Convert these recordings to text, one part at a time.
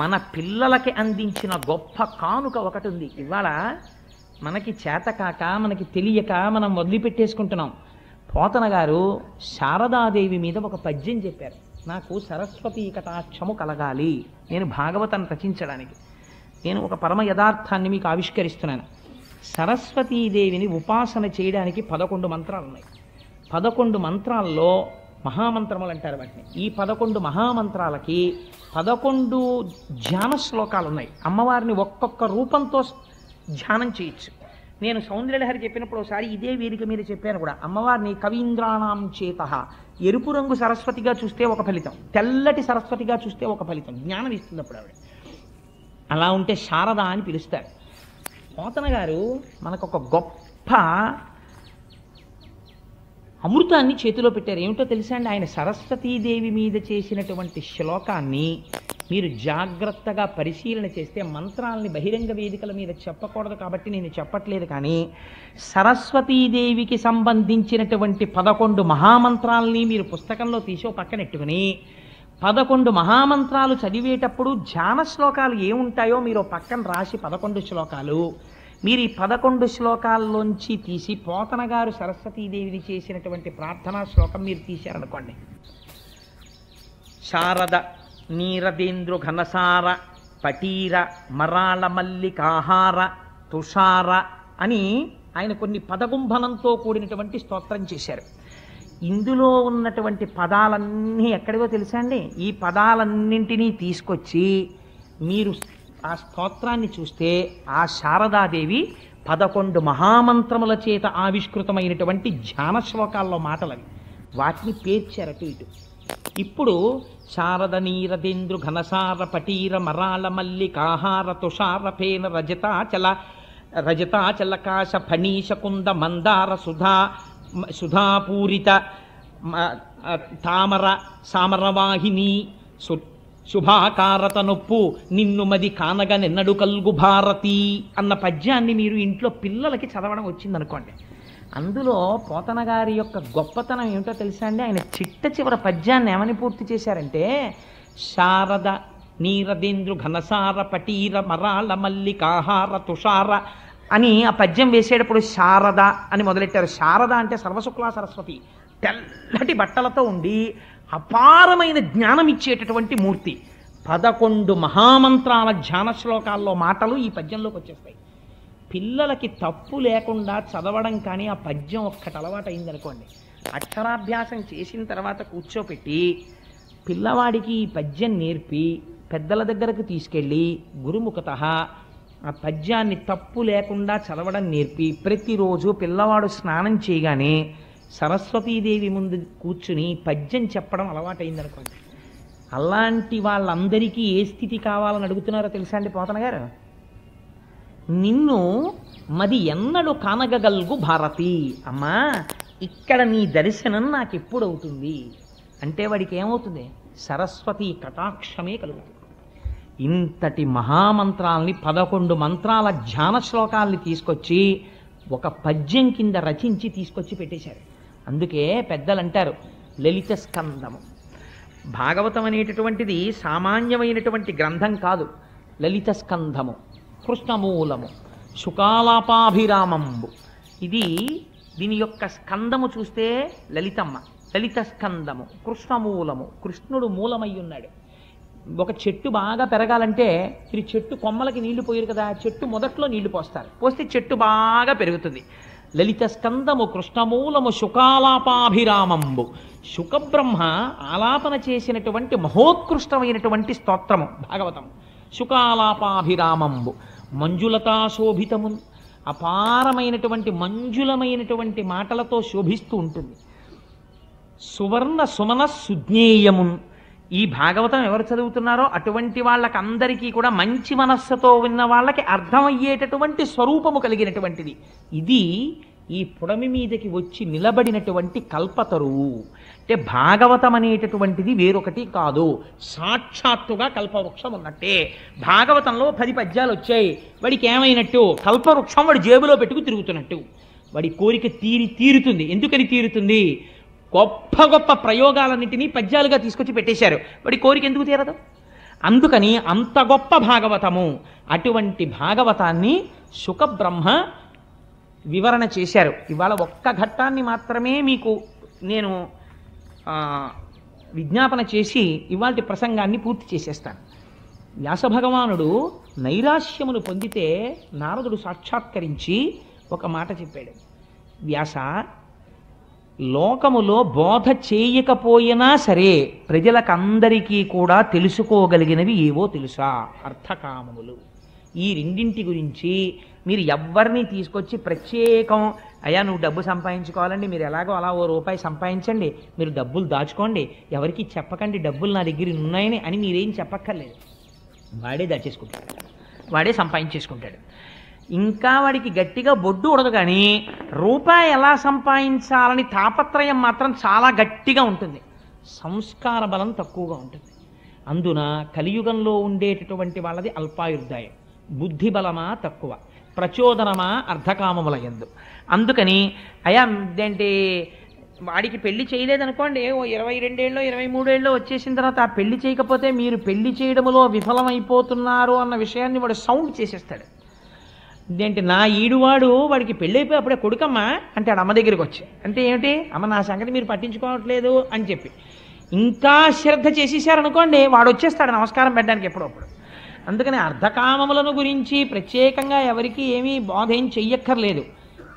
మన పిల్లలకి అందించిన గొప్ప కానుక ఒకటి ఉంది ఇవాళ మనకి చేతకాక మనకి తెలియక మనం వదిలిపెట్టేసుకుంటున్నాం పోతన గారు శారదాదేవి మీద ఒక పద్యం చెప్పారు నాకు సరస్వతి కటాక్షము కలగాలి నేను భాగవతం రచించడానికి నేను ఒక పరమ యథార్థాన్ని మీకు ఆవిష్కరిస్తున్నాను సరస్వతీదేవిని ఉపాసన చేయడానికి పదకొండు మంత్రాలు ఉన్నాయి పదకొండు మంత్రాల్లో మహామంత్రములు అంటారు వాటిని ఈ పదకొండు మహామంత్రాలకి పదకొండు ధ్యాన శ్లోకాలు ఉన్నాయి అమ్మవారిని ఒక్కొక్క రూపంతో ధ్యానం చేయొచ్చు నేను సౌందర్యహరి చెప్పినప్పుడు ఒకసారి ఇదే వేదిక మీద చెప్పాను కూడా అమ్మవారిని కవీంద్రాణం చేత ఎరుపు రంగు సరస్వతిగా చూస్తే ఒక ఫలితం తెల్లటి సరస్వతిగా చూస్తే ఒక ఫలితం జ్ఞానం ఇస్తుంది అప్పుడు ఆవిడ అలా ఉంటే శారద అని పిలుస్తారు పోతన గారు మనకొక గొప్ప అమృతాన్ని చేతిలో పెట్టారు ఏమిటో తెలుసా అండి ఆయన సరస్వతీదేవి మీద చేసినటువంటి శ్లోకాన్ని మీరు జాగ్రత్తగా పరిశీలన చేస్తే మంత్రాలని బహిరంగ వేదికల మీద చెప్పకూడదు కాబట్టి నేను చెప్పట్లేదు కానీ సరస్వతీదేవికి సంబంధించినటువంటి పదకొండు మహామంత్రాలని మీరు పుస్తకంలో తీసో పక్కనెట్టుకుని పదకొండు మహామంత్రాలు చదివేటప్పుడు ధ్యాన శ్లోకాలు ఏముంటాయో మీరు పక్కన రాసి పదకొండు శ్లోకాలు మీరు ఈ పదకొండు శ్లోకాల్లోంచి తీసి పోతన గారు సరస్వతీదేవిని చేసినటువంటి ప్రార్థనా శ్లోకం మీరు తీశారనుకోండి శారద నీరదేంద్రు ఘనసార పటీర మరాళ మల్లికాహార తుషార అని ఆయన కొన్ని పదగుంభనంతో కూడినటువంటి స్తోత్రం చేశారు ఇందులో ఉన్నటువంటి పదాలన్నీ ఎక్కడివో తెలుసా అండి ఈ పదాలన్నింటినీ తీసుకొచ్చి మీరు ఆ స్తోత్రాన్ని చూస్తే ఆ శారదాదేవి పదకొండు మహామంత్రముల చేత ఆవిష్కృతమైనటువంటి ధ్యాన శ్లోకాల్లో మాటలవి వాటిని పేర్చారటు ఇటు ఇప్పుడు శారద నీరదేంద్రు ఘనసార పటీర మరాళ మల్లికాహార తుషార పేన రజతాచల రజతాచలకాశ ఫణీష కుంద మందార సుధా సుధాపూరిత తామర సామరవాహిని సు శుభాకారత నొప్పు నిన్ను మది కానగ నిన్నడు కల్గు భారతి అన్న పద్యాన్ని మీరు ఇంట్లో పిల్లలకి చదవడం వచ్చిందనుకోండి అందులో పోతన గారి యొక్క గొప్పతనం ఏమిటో తెలుసా అండి ఆయన చిట్ట చివర పద్యాన్ని ఏమని పూర్తి చేశారంటే శారద నీరదేంద్రు ఘనసార పటీర మరాళ మల్లికాహార తుషార అని ఆ పద్యం వేసేటప్పుడు శారద అని మొదలెట్టారు శారద అంటే సర్వశుక్లా సరస్వతి తెల్లటి బట్టలతో ఉండి అపారమైన జ్ఞానం ఇచ్చేటటువంటి మూర్తి పదకొండు మహామంత్రాల ధ్యాన శ్లోకాల్లో మాటలు ఈ పద్యంలోకి వచ్చేస్తాయి పిల్లలకి తప్పు లేకుండా చదవడం కానీ ఆ పద్యం ఒక్కటి అలవాటు అయిందనుకోండి అక్షరాభ్యాసం చేసిన తర్వాత కూర్చోపెట్టి పిల్లవాడికి ఈ పద్యం నేర్పి పెద్దల దగ్గరకు తీసుకెళ్ళి గురుముఖత ఆ పద్యాన్ని తప్పు లేకుండా చదవడం నేర్పి ప్రతిరోజు పిల్లవాడు స్నానం చేయగానే సరస్వతీదేవి ముందు కూర్చుని పద్యం చెప్పడం అనుకోండి అలాంటి వాళ్ళందరికీ ఏ స్థితి కావాలని అడుగుతున్నారో తెలుసా అండి పోతన గారు నిన్ను మది ఎన్నడు కానగగల్గు భారతి అమ్మా ఇక్కడ నీ దర్శనం నాకు ఎప్పుడవుతుంది అంటే వాడికి ఏమవుతుంది సరస్వతి కటాక్షమే కలుగుతుంది ఇంతటి మహామంత్రాల్ని పదకొండు మంత్రాల ధ్యాన శ్లోకాల్ని తీసుకొచ్చి ఒక పద్యం కింద రచించి తీసుకొచ్చి పెట్టేశారు అందుకే పెద్దలు అంటారు లలిత స్కందము భాగవతం అనేటటువంటిది సామాన్యమైనటువంటి గ్రంథం కాదు లలిత స్కంధము కృష్ణమూలము సుకాలాపాభిరామంబు ఇది దీని యొక్క స్కందము చూస్తే లలితమ్మ లలిత స్కందము కృష్ణమూలము కృష్ణుడు మూలమై ఉన్నాడు ఒక చెట్టు బాగా పెరగాలంటే మీరు చెట్టు కొమ్మలకి నీళ్లు పోయారు కదా చెట్టు మొదట్లో నీళ్లు పోస్తారు పోస్తే చెట్టు బాగా పెరుగుతుంది లలిత స్కందము కృష్ణమూలము శుకాలాపాభిరామంబు శుకబ్రహ్మ ఆలాపన చేసినటువంటి మహోత్కృష్టమైనటువంటి స్తోత్రము భాగవతం శుకాలాపాభిరామంబు మంజులతా శోభితమున్ అపారమైనటువంటి మంజులమైనటువంటి మాటలతో శోభిస్తూ ఉంటుంది సువర్ణ సుమన సుజ్ఞేయమున్ ఈ భాగవతం ఎవరు చదువుతున్నారో అటువంటి వాళ్ళకందరికీ కూడా మంచి మనస్సుతో ఉన్న వాళ్ళకి అర్థమయ్యేటటువంటి స్వరూపము కలిగినటువంటిది ఇది ఈ పుడమి మీదకి వచ్చి నిలబడినటువంటి కల్పతరువు అంటే భాగవతం అనేటటువంటిది వేరొకటి కాదు సాక్షాత్తుగా కల్పవృక్షం ఉన్నట్టే భాగవతంలో పది పద్యాలు వచ్చాయి వాడికి ఏమైనట్టు కల్పవృక్షం వాడి జేబులో పెట్టుకు తిరుగుతున్నట్టు వాడి కోరిక తీరి తీరుతుంది ఎందుకని తీరుతుంది గొప్ప గొప్ప ప్రయోగాలన్నింటినీ పద్యాలుగా తీసుకొచ్చి పెట్టేశారు వాడి కోరిక ఎందుకు తీరదు అందుకని అంత గొప్ప భాగవతము అటువంటి భాగవతాన్ని సుఖబ్రహ్మ వివరణ చేశారు ఇవాళ ఒక్క ఘట్టాన్ని మాత్రమే మీకు నేను విజ్ఞాపన చేసి ఇవాళ ప్రసంగాన్ని పూర్తి చేసేస్తాను వ్యాసభగవానుడు నైరాశ్యమును పొందితే నారదుడు సాక్షాత్కరించి ఒక మాట చెప్పాడు వ్యాస లోకములో బోధ చేయకపోయినా సరే ప్రజలకందరికీ కూడా తెలుసుకోగలిగినవి ఏవో తెలుసా అర్థకామములు ఈ రెండింటి గురించి మీరు ఎవరిని తీసుకొచ్చి ప్రత్యేకం అయ్యా నువ్వు డబ్బు సంపాదించుకోవాలండి మీరు ఎలాగో అలా ఓ రూపాయి సంపాదించండి మీరు డబ్బులు దాచుకోండి ఎవరికి చెప్పకండి డబ్బులు నా దగ్గర ఉన్నాయని అని మీరేం చెప్పక్కర్లేదు వాడే దాచేసుకుంటాడు వాడే సంపాదించేసుకుంటాడు ఇంకా వాడికి గట్టిగా బొడ్డు ఉండదు కానీ రూపాయి ఎలా సంపాదించాలని తాపత్రయం మాత్రం చాలా గట్టిగా ఉంటుంది సంస్కార బలం తక్కువగా ఉంటుంది అందున కలియుగంలో ఉండేటటువంటి వాళ్ళది అల్పాయుర్దాయం బుద్ధి బలమా తక్కువ ప్రచోదనమా అర్ధకామముల ఎందు అందుకని అయా ఏంటి వాడికి పెళ్లి చేయలేదనుకోండి ఓ ఇరవై రెండేళ్ళు ఇరవై మూడేళ్ళు వచ్చేసిన తర్వాత ఆ పెళ్లి చేయకపోతే మీరు పెళ్లి చేయడంలో విఫలమైపోతున్నారు అన్న విషయాన్ని వాడు సౌండ్ చేసేస్తాడు ఇదేంటి నా ఈడువాడు వాడికి పెళ్ళైపోయి అప్పుడే కొడుకమ్మా అంటాడు అమ్మ దగ్గరికి వచ్చి అంటే ఏమిటి అమ్మ నా సంగతి మీరు పట్టించుకోవట్లేదు అని చెప్పి ఇంకా శ్రద్ధ చేసేసారనుకోండి వాడు వచ్చేస్తాడు నమస్కారం పెట్టడానికి ఎప్పుడప్పుడు అందుకని అర్ధకామములను గురించి ప్రత్యేకంగా ఎవరికి ఏమీ బోధ ఏం చెయ్యక్కర్లేదు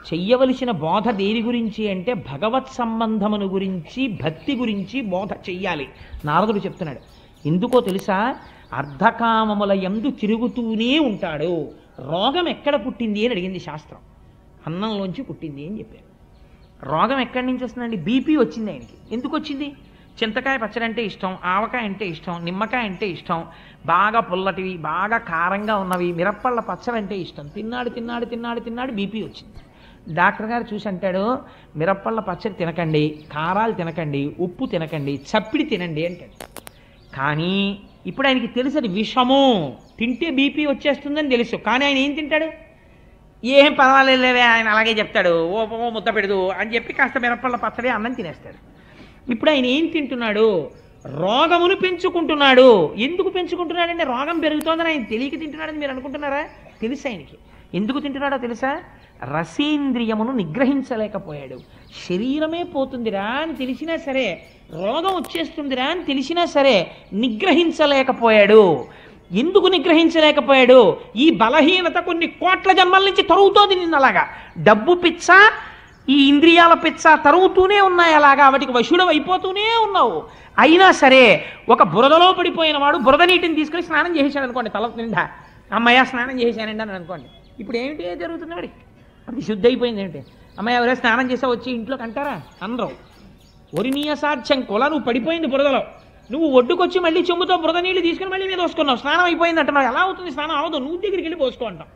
చెయ్యవలసిన బోధ దేని గురించి అంటే భగవత్ సంబంధమును గురించి భక్తి గురించి బోధ చెయ్యాలి నారదుడు చెప్తున్నాడు ఎందుకో తెలుసా అర్ధకామముల ఎందు తిరుగుతూనే ఉంటాడు రోగం ఎక్కడ పుట్టింది అని అడిగింది శాస్త్రం అన్నంలోంచి పుట్టింది అని చెప్పారు రోగం ఎక్కడి నుంచి వస్తుందండి బీపీ వచ్చింది ఆయనకి ఎందుకు వచ్చింది చింతకాయ పచ్చడి అంటే ఇష్టం ఆవకాయ అంటే ఇష్టం నిమ్మకాయ అంటే ఇష్టం బాగా పుల్లటివి బాగా కారంగా ఉన్నవి మిరప్పళ్ళ పచ్చడి అంటే ఇష్టం తిన్నాడు తిన్నాడు తిన్నాడు తిన్నాడు బీపీ వచ్చింది డాక్టర్ గారు చూసి అంటాడు మిరప్పళ్ళ పచ్చడి తినకండి కారాలు తినకండి ఉప్పు తినకండి చప్పిడి తినండి అంటాడు కానీ ఇప్పుడు ఆయనకి తెలుసు అది విషము తింటే బీపీ వచ్చేస్తుందని తెలుసు కానీ ఆయన ఏం తింటాడు ఏం పర్వాలేదులేవే ఆయన అలాగే చెప్తాడు ఓ ఓ ముద్ద పెడదు అని చెప్పి కాస్త మిరపళ్ళ పచ్చడి అన్నం తినేస్తాడు ఇప్పుడు ఆయన ఏం తింటున్నాడు రోగమును పెంచుకుంటున్నాడు ఎందుకు పెంచుకుంటున్నాడంటే రోగం పెరుగుతోందని ఆయన తెలియక తింటున్నాడని మీరు అనుకుంటున్నారా తెలుసు ఆయనకి ఎందుకు తింటున్నాడో తెలుసా రసేంద్రియమును నిగ్రహించలేకపోయాడు శరీరమే పోతుందిరా అని తెలిసినా సరే రోగం వచ్చేస్తుందిరా అని తెలిసినా సరే నిగ్రహించలేకపోయాడు ఎందుకు నిగ్రహించలేకపోయాడు ఈ బలహీనత కొన్ని కోట్ల జన్మల నుంచి తరుగుతోంది నిన్న అలాగా డబ్బు పిచ్చ ఈ ఇంద్రియాల పిచ్చ తరుగుతూనే ఉన్నాయి అలాగా వాటికి వశుడు అయిపోతూనే ఉన్నావు అయినా సరే ఒక బురదలో పడిపోయిన వాడు బురద నీటిని తీసుకుని స్నానం చేసాడు అనుకోండి తల నిండా అమ్మయ్య స్నానం చేశానండి అని అనుకోండి ఇప్పుడు ఏమిటి జరుగుతుంది వాడికి అది శుద్ధి అయిపోయింది ఏంటి అమ్మాయి ఎవరే స్నానం చేసా వచ్చి ఇంట్లోకి అంటారా అనరు ఒరినీయ సాధ్యం కుల నువ్వు పడిపోయింది బురదలో నువ్వు ఒడ్డుకొచ్చి మళ్ళీ చెంబుతో బురద నీళ్ళు తీసుకుని మళ్ళీ మీద వస్తున్నావు స్నానం అయిపోయింది అంటున్నావు ఎలా అవుతుంది స్నానం అవదు నువ్వు దగ్గరికి వెళ్ళి పోసుకో అంటావు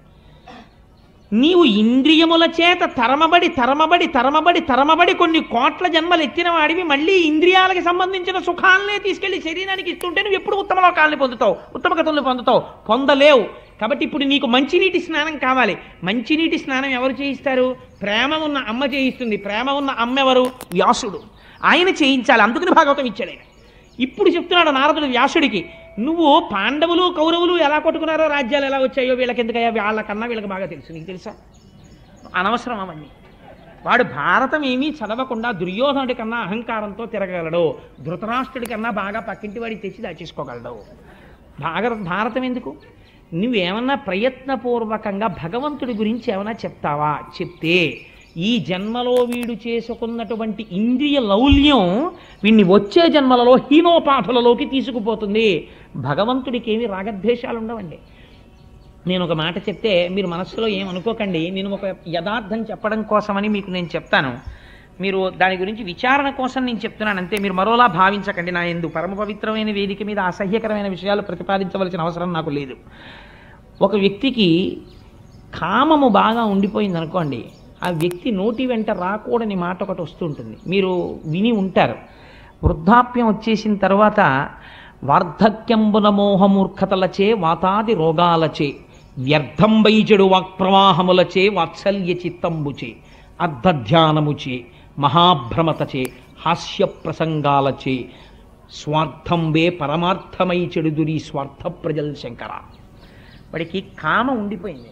నీవు ఇంద్రియముల చేత తరమబడి తరమబడి తరమబడి తరమబడి కొన్ని కోట్ల జన్మలు ఎత్తిన వాడివి మళ్ళీ ఇంద్రియాలకి సంబంధించిన సుఖాలనే తీసుకెళ్లి శరీరానికి ఇస్తుంటే నువ్వు ఎప్పుడు ఉత్తమ లోకాలని పొందుతావు ఉత్తమ గతుల్ని పొందుతావు పొందలేవు కాబట్టి ఇప్పుడు నీకు మంచినీటి స్నానం కావాలి మంచినీటి స్నానం ఎవరు చేయిస్తారు ప్రేమ ఉన్న అమ్మ చేయిస్తుంది ప్రేమ ఉన్న అమ్మ ఎవరు వ్యాసుడు ఆయన చేయించాలి అందుకని భాగవతం ఇచ్చాడు ఆయన ఇప్పుడు చెప్తున్నాడు నారదుడు వ్యాసుడికి నువ్వు పాండవులు కౌరవులు ఎలా కొట్టుకున్నారో రాజ్యాలు ఎలా వచ్చాయో వీళ్ళకి ఎందుకయ్యా వాళ్ళకన్నా వీళ్ళకి బాగా తెలుసు నీకు తెలుసా అనవసరం అవన్నీ వాడు భారతం ఏమీ చదవకుండా దుర్యోధనుడి కన్నా అహంకారంతో తిరగలడు ధృతరాష్ట్రుడి కన్నా బాగా పక్కింటి వాడి తెచ్చి దాచేసుకోగలడు భాగ భారతం ఎందుకు నువ్వేమన్నా ప్రయత్నపూర్వకంగా భగవంతుడి గురించి ఏమైనా చెప్తావా చెప్తే ఈ జన్మలో వీడు చేసుకున్నటువంటి ఇంద్రియ లౌల్యం వీడిని వచ్చే జన్మలలో హీనోపాధులలోకి తీసుకుపోతుంది భగవంతుడికి ఏమి రాగద్వేషాలు ఉండవండి నేను ఒక మాట చెప్తే మీరు మనస్సులో ఏమనుకోకండి నేను ఒక యథార్థం చెప్పడం కోసమని మీకు నేను చెప్తాను మీరు దాని గురించి విచారణ కోసం నేను చెప్తున్నాను అంతే మీరు మరోలా భావించకండి నా ఎందు పరమ పవిత్రమైన వేదిక మీద అసహ్యకరమైన విషయాలు ప్రతిపాదించవలసిన అవసరం నాకు లేదు ఒక వ్యక్తికి కామము బాగా ఉండిపోయింది అనుకోండి ఆ వ్యక్తి నోటి వెంట రాకూడని మాట ఒకటి వస్తుంటుంది మీరు విని ఉంటారు వృద్ధాప్యం వచ్చేసిన తర్వాత వార్ధక్యంబుల మోహమూర్ఖతలచే వాతాది రోగాలచే వ్యర్థం వైజడు వాక్ప్రవాహములచే వాత్సల్య చిత్తంబుచే అర్ధధ్యానముచే మహాభ్రమతచే హాస్య ప్రసంగాలచే స్వార్థం వే పరమార్థమై చెడుదురి స్వార్థ ప్రజల్ శంకరా వాడికి కామ ఉండిపోయింది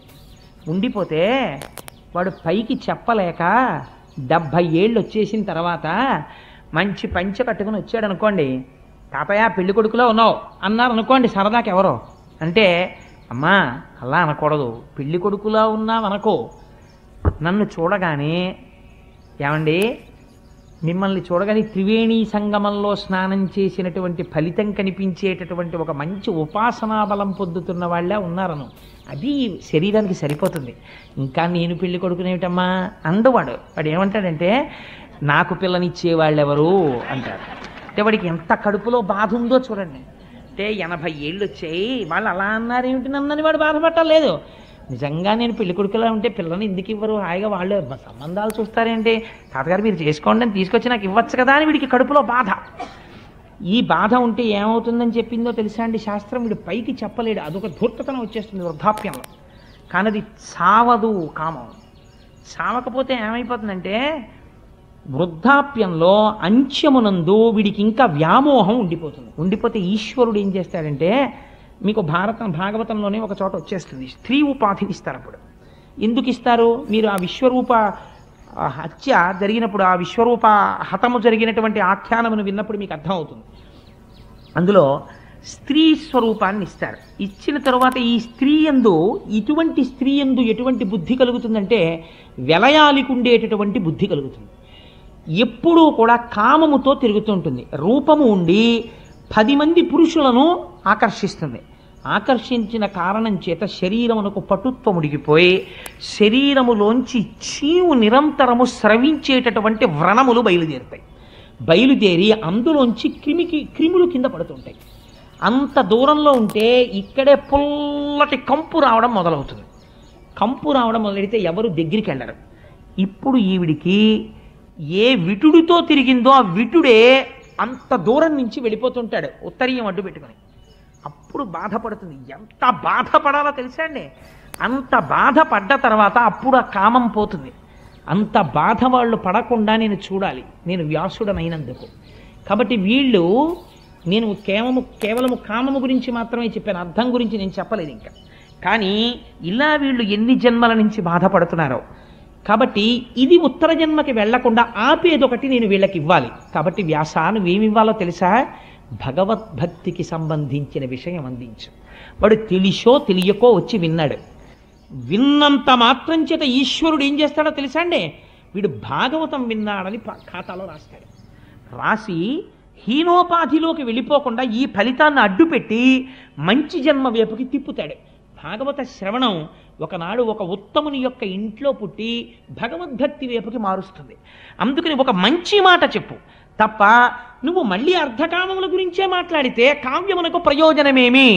ఉండిపోతే వాడు పైకి చెప్పలేక డెబ్భై ఏళ్ళు వచ్చేసిన తర్వాత మంచి పంచ కట్టుకుని వచ్చాడు అనుకోండి తాతయ్య పెళ్లి కొడుకులో ఉన్నావు అన్నారు అనుకోండి సరదాకి ఎవరో అంటే అమ్మా అలా అనకూడదు పెళ్లి కొడుకులా ఉన్నావు అనకో నన్ను చూడగానే ఏమండి మిమ్మల్ని చూడగానే త్రివేణి సంగమంలో స్నానం చేసినటువంటి ఫలితం కనిపించేటటువంటి ఒక మంచి ఉపాసనా బలం పొందుతున్న వాళ్ళే ఉన్నారను అది శరీరానికి సరిపోతుంది ఇంకా నేను పెళ్లి కొడుకునేమిటమ్మా అందువాడు వాడు ఏమంటాడంటే నాకు పిల్లనిచ్చే వాళ్ళెవరు అంటారు అంటే వాడికి ఎంత కడుపులో బాధ ఉందో చూడండి అంటే ఎనభై ఏళ్ళు వచ్చాయి వాళ్ళు అలా అన్నారేమిటి నన్నని వాడు బాధపట్టలేదు నిజంగా నేను పెళ్లి కొడుకులా ఉంటే పిల్లల్ని ఎందుకు ఇవ్వరు హాయిగా వాళ్ళు సంబంధాలు చూస్తారేంటి తాతగారు మీరు చేసుకోండి అని తీసుకొచ్చి నాకు ఇవ్వచ్చు కదా అని వీడికి కడుపులో బాధ ఈ బాధ ఉంటే ఏమవుతుందని చెప్పిందో తెలుసా అండి శాస్త్రం వీడు పైకి చెప్పలేడు అదొక దూర్తతనం వచ్చేస్తుంది వృద్ధాప్యంలో కానీ అది చావదు కామం చావకపోతే ఏమైపోతుందంటే వృద్ధాప్యంలో అంత్యమునందు వీడికి ఇంకా వ్యామోహం ఉండిపోతుంది ఉండిపోతే ఈశ్వరుడు ఏం చేస్తాడంటే మీకు భారతం భాగవతంలోనే ఒక చోట వచ్చేస్తుంది స్త్రీ ఉపాధిని ఇస్తారు అప్పుడు ఎందుకు ఇస్తారు మీరు ఆ విశ్వరూప హత్య జరిగినప్పుడు ఆ విశ్వరూప హతము జరిగినటువంటి ఆఖ్యానమును విన్నప్పుడు మీకు అర్థమవుతుంది అందులో స్త్రీ స్వరూపాన్ని ఇస్తారు ఇచ్చిన తర్వాత ఈ స్త్రీ ఎందు ఇటువంటి స్త్రీ ఎందు ఎటువంటి బుద్ధి కలుగుతుందంటే వెలయాలికి ఉండేటటువంటి బుద్ధి కలుగుతుంది ఎప్పుడూ కూడా కామముతో తిరుగుతుంటుంది రూపము ఉండి పది మంది పురుషులను ఆకర్షిస్తుంది ఆకర్షించిన కారణం చేత శరీరమునకు పటుత్వం ఉడిగిపోయి శరీరములోంచి చీవు నిరంతరము స్రవించేటటువంటి వ్రణములు బయలుదేరుతాయి బయలుదేరి అందులోంచి క్రిమికి క్రిములు కింద పడుతుంటాయి అంత దూరంలో ఉంటే ఇక్కడే పుల్లటి కంపు రావడం మొదలవుతుంది కంపు రావడం మొదలెడితే ఎవరు దగ్గరికి వెళ్ళరు ఇప్పుడు ఈవిడికి ఏ విటుడితో తిరిగిందో ఆ విటుడే అంత దూరం నుంచి వెళ్ళిపోతుంటాడు ఉత్తరీయం అడ్డు పెట్టుకుని అప్పుడు బాధపడుతుంది ఎంత బాధపడాలో తెలిసా అండి అంత బాధపడ్డ తర్వాత అప్పుడు ఆ కామం పోతుంది అంత బాధ వాళ్ళు పడకుండా నేను చూడాలి నేను వ్యాసుడనైనందుకు కాబట్టి వీళ్ళు నేను కేవలము కేవలము కామము గురించి మాత్రమే చెప్పాను అర్థం గురించి నేను చెప్పలేదు ఇంకా కానీ ఇలా వీళ్ళు ఎన్ని జన్మల నుంచి బాధపడుతున్నారో కాబట్టి ఇది ఉత్తర జన్మకి వెళ్లకుండా ఆపేదొకటి నేను వీళ్ళకి ఇవ్వాలి కాబట్టి వ్యాస నువ్వేమి ఇవ్వాలో తెలుసా భగవద్భక్తికి సంబంధించిన విషయం అందించు వాడు తెలిసో తెలియకో వచ్చి విన్నాడు విన్నంత మాత్రం చేత ఈశ్వరుడు ఏం చేస్తాడో తెలుసా అండి వీడు భాగవతం విన్నాడని ఖాతాలో రాస్తాడు రాసి హీనోపాధిలోకి వెళ్ళిపోకుండా ఈ ఫలితాన్ని అడ్డుపెట్టి మంచి జన్మ వైపుకి తిప్పుతాడు భాగవత శ్రవణం ఒకనాడు ఒక ఉత్తముని యొక్క ఇంట్లో పుట్టి భగవద్భక్తి వేపుకి మారుస్తుంది అందుకని ఒక మంచి మాట చెప్పు తప్ప నువ్వు మళ్ళీ అర్ధకామముల గురించే మాట్లాడితే కావ్యమునకు ప్రయోజనమేమి